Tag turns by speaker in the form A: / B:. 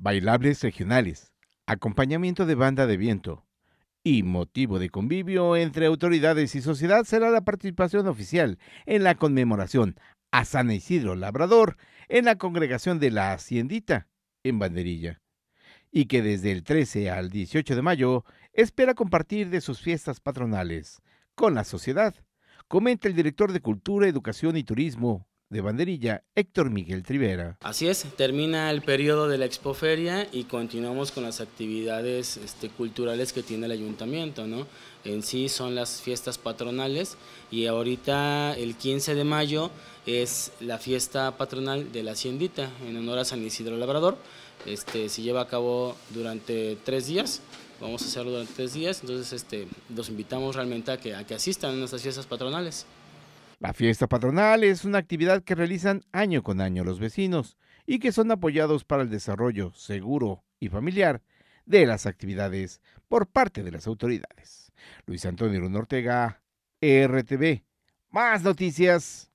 A: bailables regionales, acompañamiento de banda de viento y motivo de convivio entre autoridades y sociedad será la participación oficial en la conmemoración a San Isidro Labrador en la congregación de la Haciendita en Banderilla y que desde el 13 al 18 de mayo espera compartir de sus fiestas patronales con la sociedad, comenta el director de Cultura, Educación y Turismo de banderilla Héctor Miguel Trivera.
B: Así es, termina el periodo de la expoferia y continuamos con las actividades este, culturales que tiene el ayuntamiento, ¿no? En sí son las fiestas patronales y ahorita el 15 de mayo es la fiesta patronal de la Haciendita en honor a San Isidro Labrador. Este, se lleva a cabo durante tres días, vamos a hacerlo durante tres días, entonces este, los invitamos realmente a que asistan a nuestras fiestas patronales.
A: La fiesta patronal es una actividad que realizan año con año los vecinos y que son apoyados para el desarrollo seguro y familiar de las actividades por parte de las autoridades. Luis Antonio Luna Ortega,
B: RTV. Más noticias.